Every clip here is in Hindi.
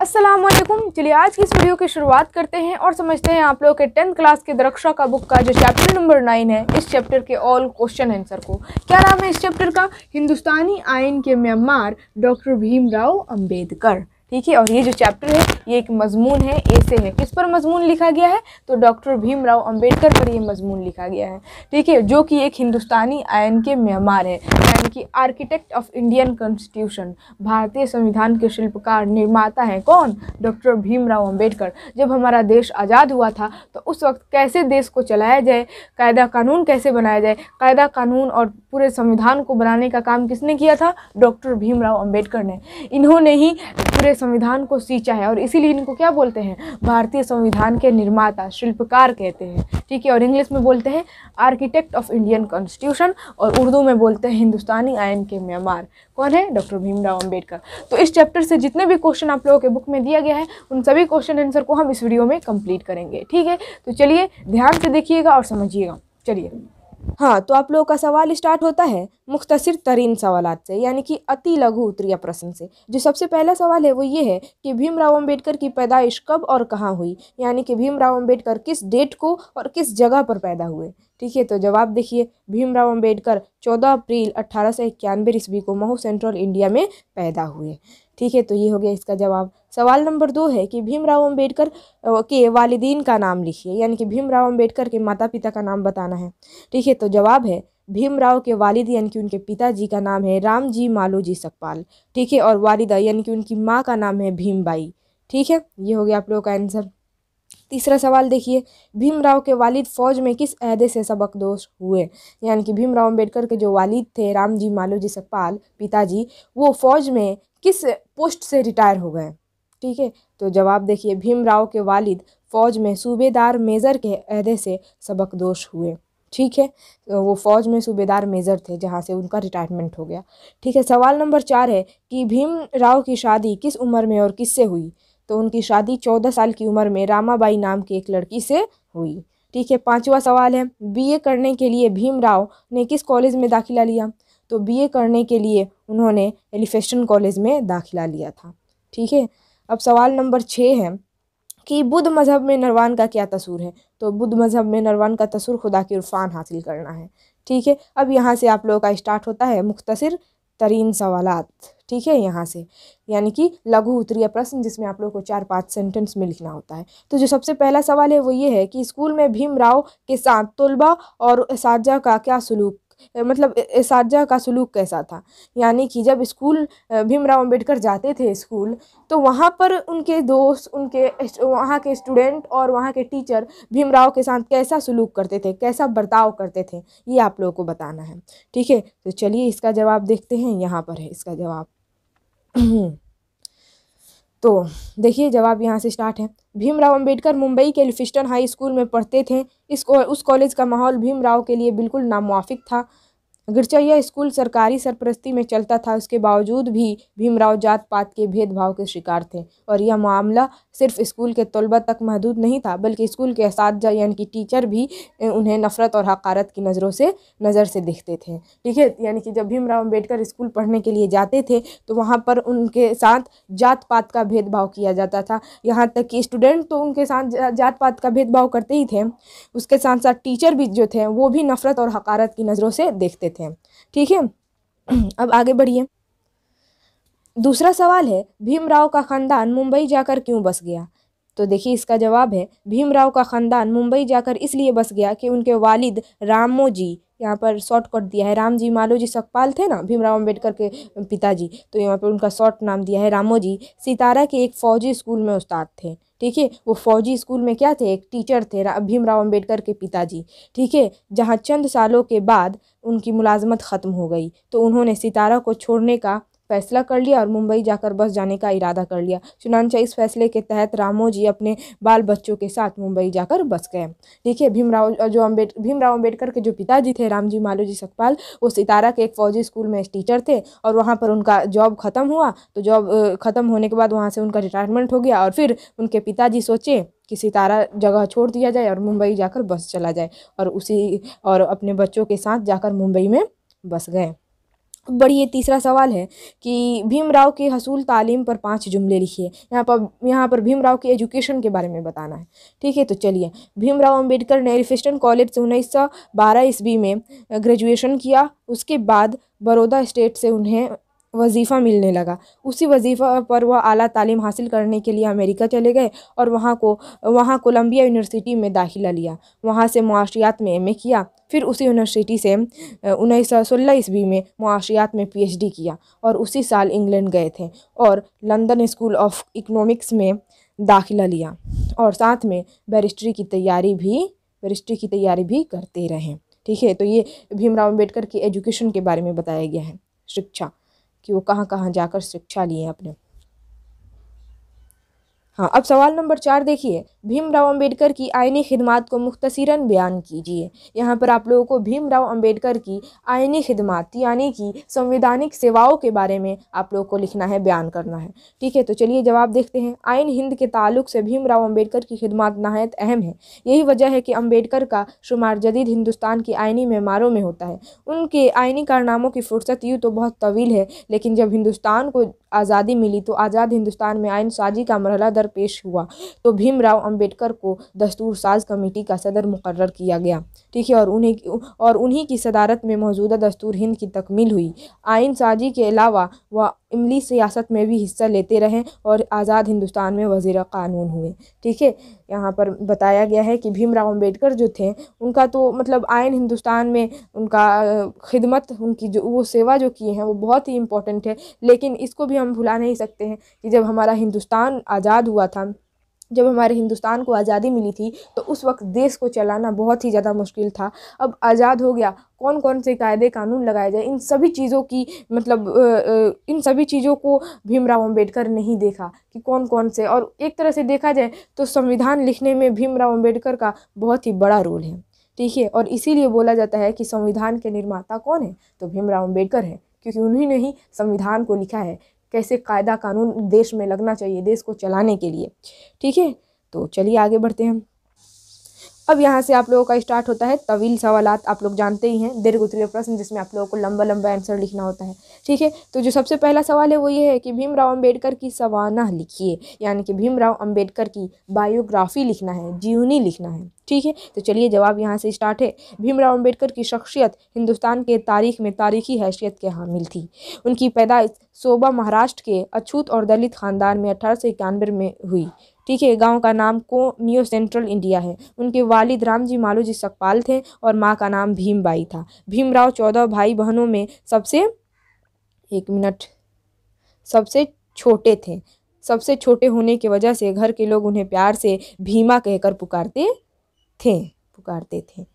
असलम चलिए आज की इस वीडियो की शुरुआत करते हैं और समझते हैं आप लोग के टेंथ क्लास के दरक्षा का बुक का जो चैप्टर नंबर नाइन है इस चैप्टर के ऑल क्वेश्चन आंसर को क्या नाम है इस चैप्टर का हिंदुस्तानी आयन के म्यांमार डॉक्टर भीमराव अंबेडकर ठीक है और ये जो चैप्टर है ये एक मजमून है ऐसे है किस पर मजमून लिखा गया है तो डॉक्टर भीमराव अंबेडकर पर यह मजमून लिखा गया है ठीक है जो कि एक हिंदुस्तानी आयन के मेहमान है यानी कि आर्किटेक्ट ऑफ इंडियन कॉन्स्टिट्यूशन भारतीय संविधान के शिल्पकार निर्माता हैं कौन डॉक्टर भीमराव अम्बेडकर जब हमारा देश आज़ाद हुआ था तो उस वक्त कैसे देश को चलाया जाए कायदा कानून कैसे बनाया जाए कायदा कानून और पूरे संविधान को बनाने का काम किसने किया था डॉक्टर भीमराव अम्बेडकर ने इन्होंने ही पूरे संविधान को सींचा है और इसीलिए इनको क्या बोलते हैं भारतीय संविधान के निर्माता शिल्पकार कहते हैं ठीक है और इंग्लिश में बोलते हैं आर्किटेक्ट ऑफ इंडियन कॉन्स्टिट्यूशन और उर्दू में बोलते हैं हिंदुस्तानी आयन के म्यांमार कौन है डॉक्टर भीमराव अम्बेडकर तो इस चैप्टर से जितने भी क्वेश्चन आप लोगों के बुक में दिया गया है उन सभी क्वेश्चन आंसर को हम इस वीडियो में कंप्लीट करेंगे ठीक है तो चलिए ध्यान से देखिएगा और समझिएगा चलिए हाँ तो आप लोगों का सवाल स्टार्ट होता है मुख्तर तरीन सवाल से यानी कि अति लघु उत्तरीय प्रश्न से जो सबसे पहला सवाल है वो ये है कि भीमराव अंबेडकर की पैदाइश कब और कहाँ हुई यानी कि भीमराव अंबेडकर किस डेट को और किस जगह पर पैदा हुए ठीक है तो जवाब देखिए भीमराव अंबेडकर 14 अप्रैल अट्ठारह सौ इक्यानवे ईस्वी को महू सेंट्रल इंडिया में पैदा हुए ठीक है तो ये हो गया इसका जवाब सवाल नंबर दो है कि भीमराव अंबेडकर के वालदीन का नाम लिखिए यानी कि भीमराव अंबेडकर के माता पिता का नाम बताना है ठीक है तो जवाब है भीमराव के वालिद यानी कि उनके पिताजी का नाम है राम जी मालोजी सकपाल ठीक है और वालिदा यानी कि उनकी माँ का नाम है भीमबाई ठीक है ये हो गया आप लोगों का आंसर तीसरा सवाल देखिए भीमराव के वालिद फौज में किस अहदे से सबक दोष हुए यानी कि भीमराव अम्बेडकर के जो वालिद थे रामजी मालोजी सकपाल पिताजी वो फौज में किस पोस्ट से रिटायर हो गए ठीक है तो जवाब देखिए भीमराव के वालिद फौज में सूबेदार मेजर के अहदे से सबक दोष हुए ठीक है तो वो फौज में सूबेदार मेजर थे जहाँ से उनका रिटायरमेंट हो गया ठीक है सवाल नंबर चार है कि भीम राव की शादी किस उम्र में और किससे हुई तो उनकी शादी चौदह साल की उम्र में रामाबाई नाम की एक लड़की से हुई ठीक है पांचवा सवाल है बीए करने के लिए भीम राव ने किस कॉलेज में दाखिला लिया तो बीए करने के लिए उन्होंने एलिफेस्टन कॉलेज में दाखिला लिया था ठीक है अब सवाल नंबर छः है कि बुद्ध मज़हब में नरवान का क्या तसूर है तो बुद्ध मज़हब में नरवान का तसुर खुदा की इरफान हासिल करना है ठीक है अब यहाँ से आप लोगों का स्टार्ट होता है मुख्तसर तरीन सवालत ठीक है यहाँ से यानी कि लघु उत्तरीय प्रश्न जिसमें आप लोगों को चार पांच सेंटेंस में लिखना होता है तो जो सबसे पहला सवाल है वो ये है कि स्कूल में भीमराव के साथ तलबा और इस का क्या सलूक मतलब इस का सलूक कैसा था यानी कि जब स्कूल भीमराव अंबेडकर जाते थे स्कूल तो वहाँ पर उनके दोस्त उनके वहाँ के स्टूडेंट और वहाँ के टीचर भीमराव के साथ कैसा सलूक करते थे कैसा बर्ताव करते थे ये आप लोगों को बताना है ठीक है तो चलिए इसका जवाब देखते हैं यहाँ पर है इसका जवाब तो देखिए जवाब यहाँ से स्टार्ट है भीमराव अंबेडकर मुंबई के लिफिस्टन हाई स्कूल में पढ़ते थे इस उस कॉलेज का माहौल भीमराव के लिए बिल्कुल नामुआफिक था गिरचैया स्कूल सरकारी सरपरस्ती में चलता था उसके बावजूद भी भीमराव जात पात के भेदभाव के शिकार थे और यह मामला सिर्फ स्कूल के तलबा तक महदूद नहीं था बल्कि स्कूल के इस यानी कि टीचर भी उन्हें नफ़रत और हकारत की नज़रों से नज़र से देखते थे ठीक है यानी कि जब भीमराव अम्बेडकर स्कूल पढ़ने के लिए जाते थे तो वहाँ पर उनके साथ जात पात का भेदभाव किया जाता था यहाँ तक कि स्टूडेंट तो उनके साथ जात पात का भेदभाव करते ही थे उसके साथ साथ टीचर भी जो थे वो भी नफ़रत और हकारत की नज़रों से देखते थे देते हैं ठीक है अब आगे बढ़िए दूसरा सवाल है भीमराव का खानदान मुंबई जाकर क्यों बस गया तो देखिए इसका जवाब है भीमराव का खानदान मुंबई जाकर इसलिए बस गया कि उनके वालिद जी यहाँ पर शॉर्टकट दिया है राम जी मालो जी सकपाल थे ना भीमराव अंबेडकर के पिताजी तो यहाँ पर उनका शॉर्ट नाम दिया है रामोजी सितारा के एक फौजी स्कूल में उस्ताद थे ठीक है वो फौजी स्कूल में क्या थे एक टीचर थे भीमराव अम्बेडकर के पिताजी ठीक है जहाँ चंद सालों के बाद उनकी मुलाजमत ख़त्म हो गई तो उन्होंने सितारा को छोड़ने का फैसला कर लिया और मुंबई जाकर बस जाने का इरादा कर लिया चुनानचा इस फैसले के तहत रामो जी अपने बाल बच्चों के साथ मुंबई जाकर बस गए देखिए भीमराव जो अम्बेड भीमराव अम्बेडकर के जो पिताजी थे रामजी मालोजी सतपाल वो सितारा के एक फौजी स्कूल में टीचर थे और वहाँ पर उनका जॉब ख़त्म हुआ तो जॉब ख़त्म होने के बाद वहाँ से उनका रिटायरमेंट हो गया और फिर उनके पिताजी सोचे कि सितारा जगह छोड़ दिया जाए और मुंबई जाकर बस चला जाए और उसी और अपने बच्चों के साथ जाकर मुंबई में बस गए बढ़िए तीसरा सवाल है कि भीमराव के हसूल तालीम पर पांच जुमले लिखिए यहाँ पर यहाँ पर भीमराव के एजुकेशन के बारे में बताना है ठीक है तो चलिए भीमराव अंबेडकर ने रिफिस्टन कॉलेज से उन्नीस सौ बारह ईस्वी में ग्रेजुएशन किया उसके बाद बड़ौदा स्टेट से उन्हें वजीफ़ा मिलने लगा उसी वजीफ़ा पर वह आला तालीम हासिल करने के लिए अमेरिका चले गए और वहाँ को वहाँ कोलंबिया यूनिवर्सिटी में दाखिला लिया वहाँ से माशियात में एम किया फिर उसी यूनिवर्सिटी से उन्नीस सौ सोलह ईस्वी में मुआशियात में पीएचडी किया और उसी साल इंग्लैंड गए थे और लंदन स्कूल ऑफ इकनॉमिक्स में दाखिला लिया और साथ में बैरिस्ट्री की तैयारी भी बैरिस्ट्री की तैयारी भी करते रहे ठीक है तो ये भीमराव अम्बेडकर की एजुकेशन के बारे में बताया गया है शिक्षा कि वो कहाँ कहाँ जाकर शिक्षा लिए अपने हाँ अब सवाल नंबर चार देखिए भीमराव अंबेडकर की आयनी खिदमत को मुख्तसरा बयान कीजिए यहाँ पर आप लोगों को भीमराव अंबेडकर की आयनी खिदमत यानी कि संविधानिक सेवाओं के बारे में आप लोगों को लिखना है बयान करना है ठीक है तो चलिए जवाब देखते हैं आयन हिंद के ताल्लुक से भीमराव अंबेडकर की खिदमत नहायत अहम है यही वजह है कि अम्बेडकर का शुमार जदीद हिंदुस्तान की आइनी मेमारों में होता है उनके आइनी कारनामों की फुर्सत यूँ तो बहुत तवील है लेकिन जब हिंदुस्तान को आज़ादी मिली तो आज़ाद हिंदुस्तान में आयन साजी का मरहला दरपेश हुआ तो भीमराव अम्बेडकर को दस्तूर साज कमेटी का सदर मुकर किया गया ठीक है और उन्हें और उन्हीं की सदारत में मौजूदा दस्तूर हिंद की तकमील हुई आइन साजी के अलावा वह इमली सियासत में भी हिस्सा लेते रहें और आज़ाद हिंदुस्तान में वजीर क़ानून हुए ठीक है यहाँ पर बताया गया है कि भीमराव अम्बेडकर जो थे उनका तो मतलब आयन हिंदुस्तान में उनका खिदमत उनकी जो वो सेवा जो किए हैं वो बहुत ही इम्पोर्टेंट है लेकिन इसको भी हम भुला नहीं सकते हैं कि जब हमारा हिंदुस्तान आज़ाद हुआ था जब हमारे हिंदुस्तान को आज़ादी मिली थी तो उस वक्त देश को चलाना बहुत ही ज़्यादा मुश्किल था अब आज़ाद हो गया कौन कौन से कायदे कानून लगाए जाए इन सभी चीज़ों की मतलब इन सभी चीज़ों को भीमराव अंबेडकर नहीं देखा कि कौन कौन से और एक तरह से देखा जाए तो संविधान लिखने में भीमराव अम्बेडकर का बहुत ही बड़ा रोल है ठीक है और इसीलिए बोला जाता है कि संविधान के निर्माता कौन है तो भीमराव अम्बेडकर है क्योंकि उन्हीं ने ही संविधान को लिखा है कैसे कायदा कानून देश में लगना चाहिए देश को चलाने के लिए ठीक है तो चलिए आगे बढ़ते हैं अब यहाँ से आप लोगों का स्टार्ट होता है तवील सवालत आप लोग जानते ही हैं दीर्घ उत्तरीय प्रश्न जिसमें आप लोगों को लंबा लंबा आंसर लिखना होता है ठीक है तो जो सबसे पहला सवाल है वो ये है कि भीमराव अंबेडकर की सवाना लिखिए यानी कि भीमराव अंबेडकर की बायोग्राफी लिखना है जीवनी लिखना है ठीक है तो चलिए जवाब यहाँ से स्टार्ट है भीमराव अम्बेडकर की शख्सियत हिंदुस्तान के तारीख में तारीखी हैसियत के हामिल थी उनकी पैदाइश सोबा महाराष्ट्र के अछूत और दलित खानदान में अठारह में हुई ठीक है गाँव का नाम को न्यू सेंट्रल इंडिया है उनके वालिद रामजी जी सकपाल थे और माँ का नाम भीमबाई था भीमराव चौदह भाई बहनों में सबसे एक मिनट सबसे छोटे थे सबसे छोटे होने की वजह से घर के लोग उन्हें प्यार से भीमा कहकर पुकारते थे पुकारते थे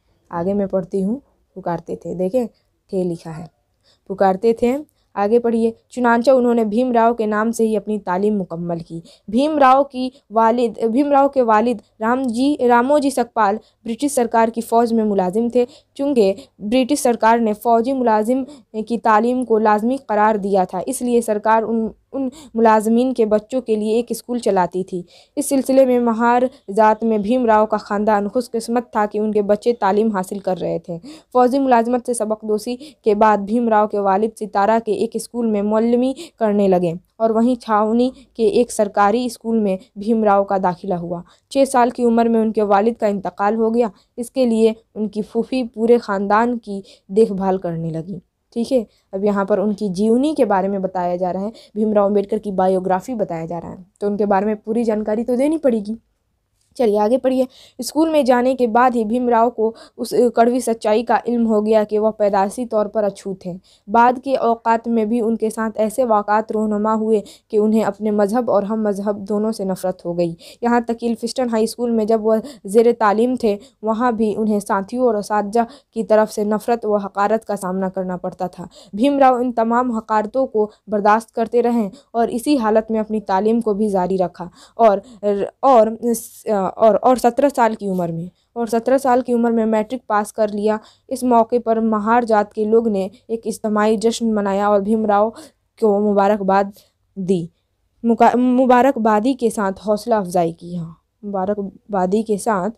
आगे मैं पढ़ती हूँ पुकारते थे देखें थे लिखा है पुकारते थे आगे पढ़िए चुनाचा उन्होंने भीमराव के नाम से ही अपनी तालीम मुकम्मल की भीमराव की वालिद भीमराव के वालिद राम जी रामोजी सकपाल ब्रिटिश सरकार की फ़ौज में मुलाजिम थे चूँकि ब्रिटिश सरकार ने फ़ौजी मुलाजिम की तालीम को लाजमी करार दिया था इसलिए सरकार उन उन मुलाजमीन के बच्चों के लिए एक स्कूल चलाती थी इस सिलसिले में महार ज़ात में भीमराव का ख़ानदान खुशकस्मत था कि उनके बच्चे तालीम हासिल कर रहे थे फ़ौजी मुलाजमत से सबकदोसी के बाद भीमराव के वालिद सितारा के एक स्कूल में मौलमी करने लगे और वहीं छावनी के एक सरकारी स्कूल में भीमराव का दाखिला हुआ छः साल की उम्र में उनके वालिद का इंतकाल हो गया इसके लिए उनकी फूफी पूरे ख़ानदान की देखभाल करने लगी ठीक है अब यहाँ पर उनकी जीवनी के बारे में बताया जा रहा है भीमराव अम्बेडकर की बायोग्राफी बताया जा रहा है तो उनके बारे में पूरी जानकारी तो देनी पड़ेगी चलिए आगे पढ़िए स्कूल में जाने के बाद ही भीमराव को उस कड़वी सच्चाई का इल्म हो गया कि वह पैदाशी तौर पर अछूत हैं बाद के अवकात में भी उनके साथ ऐसे वाक़ात रहनुमा हुए कि उन्हें अपने मज़हब और हम मज़हब दोनों से नफ़रत हो गई यहाँ तक इल्फिस्टन हाई स्कूल में जब वह जेर तालीम थे वहाँ भी उन्हें साथियों और इस की तरफ से नफ़रत व हकारत का सामना करना पड़ता था भीमराव इन तमाम हकारतों को बर्दाश्त करते रहें और इसी हालत में अपनी तालीम को भी जारी रखा और और और और सत्रह साल की उम्र में और सत्रह साल की उम्र में मैट्रिक पास कर लिया इस मौके पर महार जात के लोग ने एक इज्तमाही जश्न मनाया और भीमराव को मुबारकबाद दी मुबारकबादी के साथ हौसला अफजाई की हाँ मुबारकबादी के साथ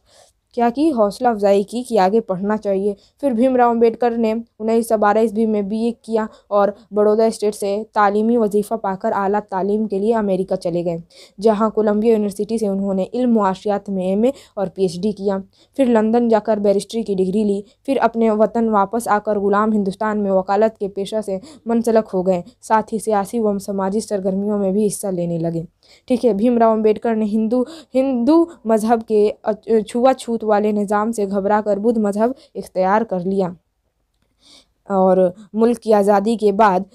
क्या की हौसला अफजाई की कि आगे पढ़ना चाहिए फिर भीमराव अम्बेडकर ने उन्नीस सौ बारह ईस्वी में बी ए किया और बड़ौदा स्टेट से तालीमी वजीफ़ा पाकर आला तालीम के लिए अमेरिका चले गए जहाँ कोलम्बिया यूनिवर्सिटी से उन्होंने इल्म में एम और पी किया फिर लंदन जाकर बैरिस्ट्री की डिग्री ली फिर अपने वतन वापस आकर ग़ुलाम हिंदुस्तान में वकालत के पेशा से मुंसलक हो गए साथ ही सियासी व समाजी सरगर्मियों में भी हिस्सा लेने लगे ठीक है भीमराव अंबेडकर ने हिंदू हिंदू मज़हब के छुआछूत वाले निज़ाम से घबरा कर बुद्ध मज़हब इख्तियार कर लिया और मुल्क की आज़ादी के बाद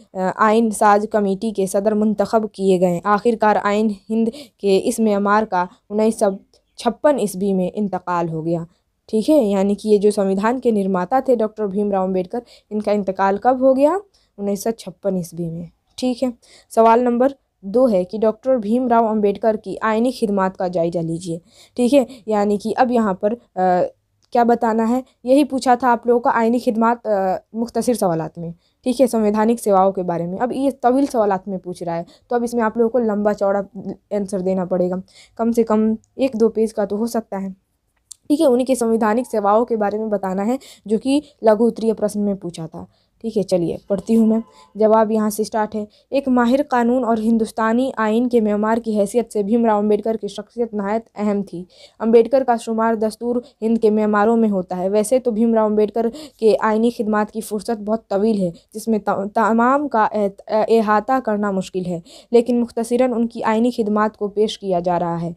आइन साज कमेटी के सदर मंतखब किए गए आखिरकार आइन हिंद के इस म्यांमार का उन्नीस सौ छप्पन ईस्वी में इंतकाल हो गया ठीक है यानी कि ये जो संविधान के निर्माता थे डॉक्टर भीमराव अम्बेडकर इनका इंतकाल कब हो गया उन्नीस सौ छप्पन ईस्वी में ठीक है सवाल नंबर दो है कि डॉक्टर भीमराव अंबेडकर की आयनी खिदमात का जायज़ा लीजिए ठीक है यानी कि अब यहाँ पर आ, क्या बताना है यही पूछा था आप लोगों का आयनी खिदमात मुख्तर सवाल में ठीक है संवैधानिक सेवाओं के बारे में अब ये तवील सवाल में पूछ रहा है तो अब इसमें आप लोगों को लंबा चौड़ा आंसर देना पड़ेगा कम से कम एक दो पेज का तो हो सकता है ठीक है उन्हीं के संवैधानिक सेवाओं के बारे में बताना है जो कि लघु उत्तरीय प्रश्न में पूछा था ठीक है चलिए पढ़ती हूँ मैं जवाब यहाँ से स्टार्ट है एक माहिर कानून और हिंदुस्तानी आइन के म्यामार की हैसियत से भीमराव अंबेडकर की शख्सियत नहायत अहम थी अंबेडकर का शुमार दस्तूर हिंद के म्यामारों में होता है वैसे तो भीमराव अंबेडकर के आइनी खिदमत की फुर्सत बहुत तवील है जिसमें तमाम का अहाता करना मुश्किल है लेकिन मुख्तरा उनकी आइनी खिदमत को पेश किया जा रहा है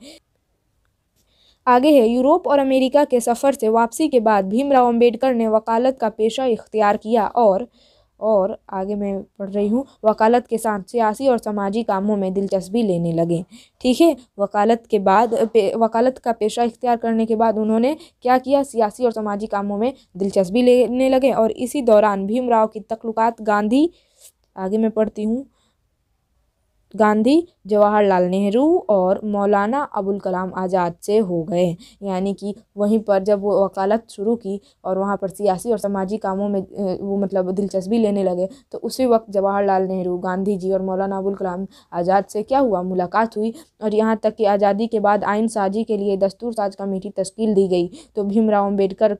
आगे है यूरोप और अमेरिका के सफ़र से वापसी के बाद भीमराव अंबेडकर ने वकालत का पेशा इख्तियार किया और और आगे मैं पढ़ रही हूँ वकालत के साथ सियासी और समाजी कामों में दिलचस्पी लेने लगे ठीक है वकालत के बाद वकालत का पेशा इख्तियार करने के बाद उन्होंने क्या किया सियासी और समाजी कामों में दिलचस्पी लेने लगे और इसी दौरान भीमराव की तख्लुकात गांधी आगे मैं पढ़ती हूँ गांधी जवाहरलाल नेहरू और मौलाना अबुल कलाम आज़ाद से हो गए यानी कि वहीं पर जब वो वकालत शुरू की और वहाँ पर सियासी और समाजी कामों में वो मतलब दिलचस्पी लेने लगे तो उसी वक्त जवाहरलाल नेहरू गांधी जी और मौलाना अबुल कलाम आज़ाद से क्या हुआ मुलाकात हुई और यहाँ तक कि आज़ादी के बाद आइन साजी के लिए दस्तूर साज कमेटी तश्कील दी गई तो भीमराव अम्बेडकर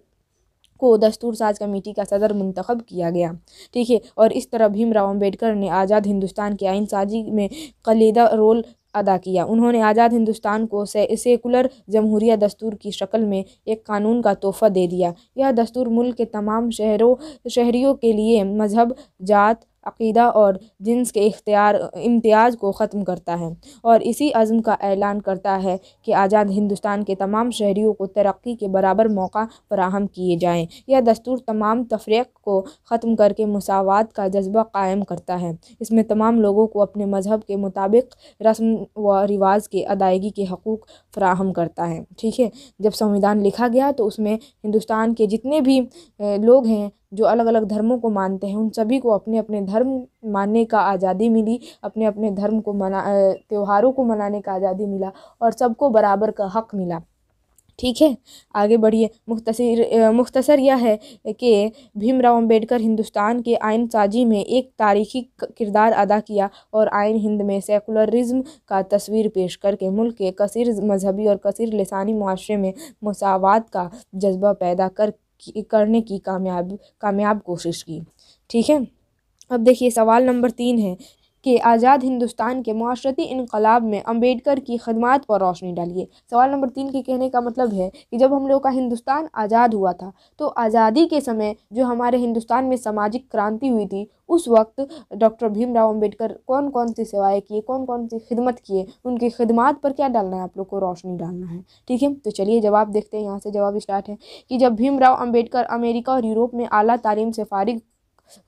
को दस्तूर साज कमेटी का सदर मुंतखब किया गया ठीक है और इस तरह भीमराव अम्बेडकर ने आज़ाद हिंदुस्तान की आइन साजी में कलीदा रोल अदा किया उन्होंने आज़ाद हिंदुस्तान को से, सेकुलर जमहूरिया दस्तूर की शक्ल में एक कानून का तोहफा दे दिया यह दस्तूर मुल्क के तमाम शहरों शहरियों के लिए मजहब जात अकीदा और जिन्स के इख्तियार इम्तियाज़ को ख़त्म करता है और इसी अज़म का ऐलान करता है कि आज़ाद हिंदुस्तान के तमाम शहरीों को तरक्की के बराबर मौका फराहम किए जाएँ यह दस्तूर तमाम तफरीक को ख़त्म करके मसावत का जज्बा कायम करता है इसमें तमाम लोगों को अपने मज़हब के मुताबिक रस्म व रिवाज के अदायगी के हकूक़ फ्राहम करता है ठीक है जब संविधान लिखा गया तो उसमें हिंदुस्तान के जितने भी लोग हैं जो अलग अलग धर्मों को मानते हैं उन सभी को अपने अपने धर्म मानने का आज़ादी मिली अपने अपने धर्म को मना त्यौहारों को मनाने का आज़ादी मिला और सबको बराबर का हक मिला ठीक है आगे बढ़िए मुख्तर मुख्तसर यह है कि भीमराव अंबेडकर हिंदुस्तान के आयन साजी में एक तारीखी किरदार अदा किया और आयन हिंद में सेकुलरिज्म का तस्वीर पेश करके मुल्क के कसर मजहबी और कसर लसानी माशरे में मसावत का जज्बा पैदा कर करने की कामयाब कामयाब कोशिश की ठीक है अब देखिए सवाल नंबर तीन है के आज़ाद हिंदुस्तान के माशरती इनकलाब में अम्बेडकर की खदमात पर रोशनी डालिए सवाल नंबर तीन के कहने का मतलब है कि जब हम लोग का हिंदुस्तान आज़ाद हुआ था तो आज़ादी के समय जो हमारे हिंदुस्तान में सामाजिक क्रांति हुई थी उस वक्त डॉक्टर भीमराव अंबेडकर कौन कौन सी सेवाएं किए कौन कौन सी खिदमत किए उनकी खिदमत पर क्या डालना है आप लोग को रोशनी डालना है ठीक है तो चलिए जवाब देखते हैं यहाँ से जवाब स्टार्ट है कि जब भीमराव अंबेडकर अमेरिका और यूरोप में आला तालीम से फारिग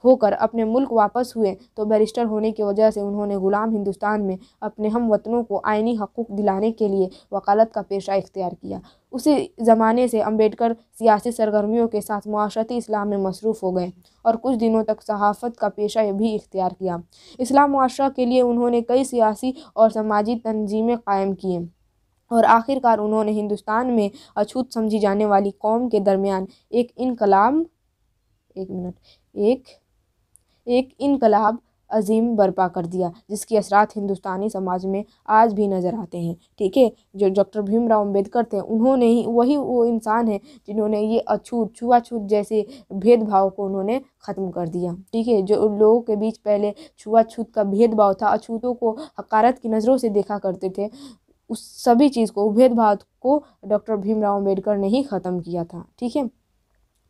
होकर अपने मुल्क वापस हुए तो बैरिस्टर होने की वजह से उन्होंने ग़ुलाम हिंदुस्तान में अपने हम वतनों को आइनी हकूक़ दिलाने के लिए वकालत का पेशा इख्तियार किया उसी ज़माने से अंबेडकर सियासी सरगर्मियों के साथ माशरती इस्लाम में मसरूफ़ हो गए और कुछ दिनों तक सहाफ़त का पेशा भी इख्तियार किया इस्लाम माशरा के लिए उन्होंने कई सियासी और समाजी तंजीमें कायम किए और आखिरकार उन्होंने हिंदुस्तान में अछूत समझी जाने वाली कौम के दरमियान एक इनकलाब एक मिनट एक एक इनकलाब अजीम बर्पा कर दिया जिसकी असरात हिंदुस्तानी समाज में आज भी नज़र आते हैं ठीक है जो डॉक्टर भीमराव अंबेडकर थे उन्होंने ही वही वो इंसान हैं जिन्होंने ये अछूत छुआछूत जैसे भेदभाव को उन्होंने ख़त्म कर दिया ठीक है जो लोगों के बीच पहले छुआछूत का भेदभाव था अछूतों को हकारत की नज़रों से देखा करते थे उस सभी चीज़ को भेदभाव को डॉक्टर भीमराव अम्बेडकर ने ही ख़त्म किया था ठीक है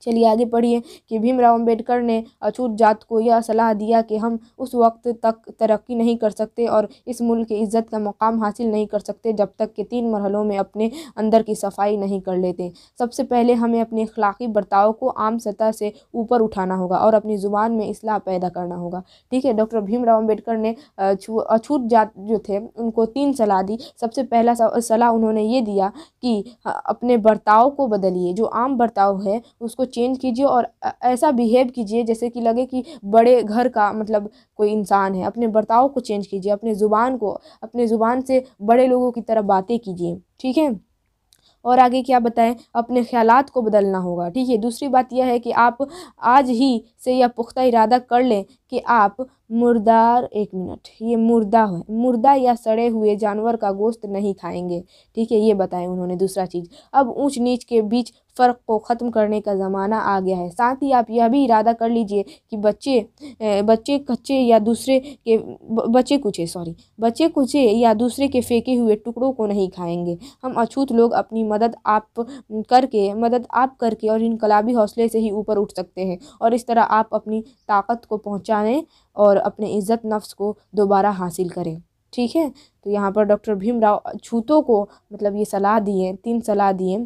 चलिए आगे पढ़िए कि भीमराव अंबेडकर ने अछूत जात को यह सलाह दिया कि हम उस वक्त तक तरक्की नहीं कर सकते और इस मुल्क की इज्जत का मकाम हासिल नहीं कर सकते जब तक कि तीन मरहलों में अपने अंदर की सफाई नहीं कर लेते सबसे पहले हमें अपने अखलाकी बर्ताव को आम सतह से ऊपर उठाना होगा और अपनी ज़ुबान में असलाह पैदा करना होगा ठीक है डॉक्टर भीमराव अम्बेडकर ने अछूत जात जो थे उनको तीन सलाह दी सबसे पहला सलाह उन्होंने ये दिया कि अपने बर्ताव को बदलिए जो आम बर्ताव है उसको उसको चेंज कीजिए और ऐसा बिहेव कीजिए जैसे कि लगे कि बड़े घर का मतलब कोई इंसान है अपने बर्ताव को चेंज कीजिए अपने ज़ुबान को अपने ज़ुबान से बड़े लोगों की तरह बातें कीजिए ठीक है और आगे क्या बताएं अपने ख्याल को बदलना होगा ठीक है दूसरी बात यह है कि आप आज ही से यह पुख्ता इरादा कर लें कि आप मुर्दार एक मिनट ये मुर्दा है मुर्दा या सड़े हुए जानवर का गोश्त नहीं खाएंगे ठीक है ये बताएं उन्होंने दूसरा चीज़ अब ऊंच नीच के बीच फ़र्क को ख़त्म करने का ज़माना आ गया है साथ ही आप यह भी इरादा कर लीजिए कि बच्चे बच्चे कच्चे या दूसरे के बच्चे कुचे सॉरी बच्चे कुचे या दूसरे के फेंके हुए टुकड़ों को नहीं खाएंगे हम अछूत लोग अपनी मदद आप करके मदद आप करके और इनकलाबी हौसले से ही ऊपर उठ सकते हैं और इस तरह आप अपनी ताकत को पहुँचाने और अपने इज़्ज़त नफ्स को दोबारा हासिल करें ठीक है तो यहाँ पर डॉक्टर भीमराव छूतों को मतलब ये सलाह दिए तीन सलाह दिए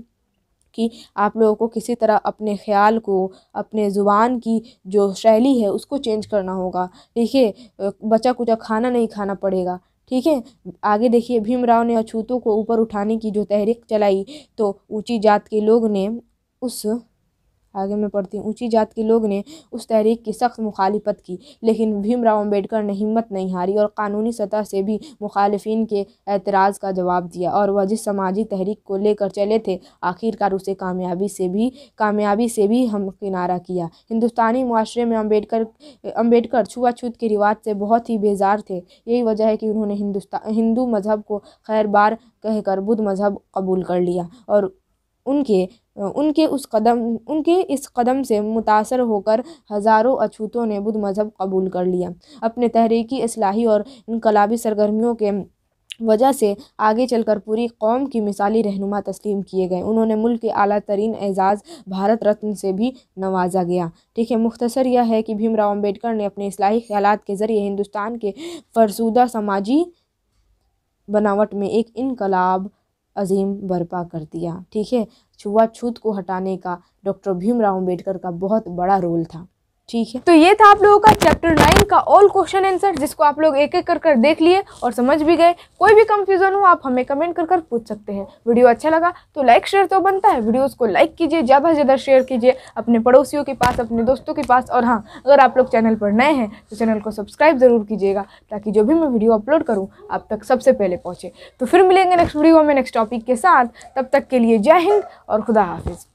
कि आप लोगों को किसी तरह अपने ख्याल को अपने ज़ुबान की जो शैली है उसको चेंज करना होगा ठीक है बचा कुचा खाना नहीं खाना पड़ेगा ठीक है आगे देखिए भीमराव ने अछूतों को ऊपर उठाने की जो तहरीक चलाई तो ऊंची जात के लोग ने उस आगे मैं पढ़ती हूँ ऊँची जात के लोग ने उस तहरीक की सख्त मुखालिफत की लेकिन भीमराव अम्बेडकर ने हिम्मत नहीं हारी और कानूनी सतह से भी मुखालफी के एतराज़ का जवाब दिया और वह जिस समाजी तहरीक को लेकर चले थे आखिरकार उसे कामयाबी से भी कामयाबी से भी हम किनारा किया हिंदुस्तानी माशरे में अम्बेडकर अम्बेडकर छुआछूत के रिवाज से बहुत ही बेजार थे यही वजह है कि उन्होंने हिंदुस्तान हिंदू मज़हब को खैर बार कहकर बुद्ध मज़हब कबूल कर लिया और उनके उनके उस कदम उनके इस कदम से मुतासर होकर हज़ारों अछूतों ने बुद्ध मज़हब कबूल कर लिया अपने तहरीकी असलाही और इनकलाबी सरगर्मियों के वजह से आगे चलकर पूरी कौम की मिसाली रहनुमा तस्लीम किए गए उन्होंने मुल्क के अली तरीन एजाज़ भारत रत्न से भी नवाजा गया ठीक है मुख्तसर यह है कि भीमराव अम्बेडकर ने अपने असलाही ख्याल के ज़रिए हिंदुस्तान के फरसूदा समाजी बनावट में एक इनकलाब अजीम बर्पा कर दिया ठीक है छुआछूत को हटाने का डॉक्टर भीमराव अम्बेडकर का बहुत बड़ा रोल था ठीक है तो ये था आप लोगों का चैप्टर नाइन का ऑल क्वेश्चन आंसर जिसको आप लोग एक एक कर कर देख लिए और समझ भी गए कोई भी कंफ्यूजन हो आप हमें कमेंट कर कर पूछ सकते हैं वीडियो अच्छा लगा तो लाइक शेयर तो बनता है वीडियोस को लाइक कीजिए ज़्यादा से ज़्यादा शेयर कीजिए अपने पड़ोसियों के पास अपने दोस्तों के पास और हाँ अगर आप लोग चैनल पर नए हैं तो चैनल को सब्सक्राइब ज़रूर कीजिएगा ताकि जो भी मैं वीडियो अपलोड करूँ आप तक सबसे पहले पहुँचे तो फिर मिलेंगे नेक्स्ट वीडियो में नेक्स्ट टॉपिक के साथ तब तक के लिए जय हिंद और खुदा हाफिज़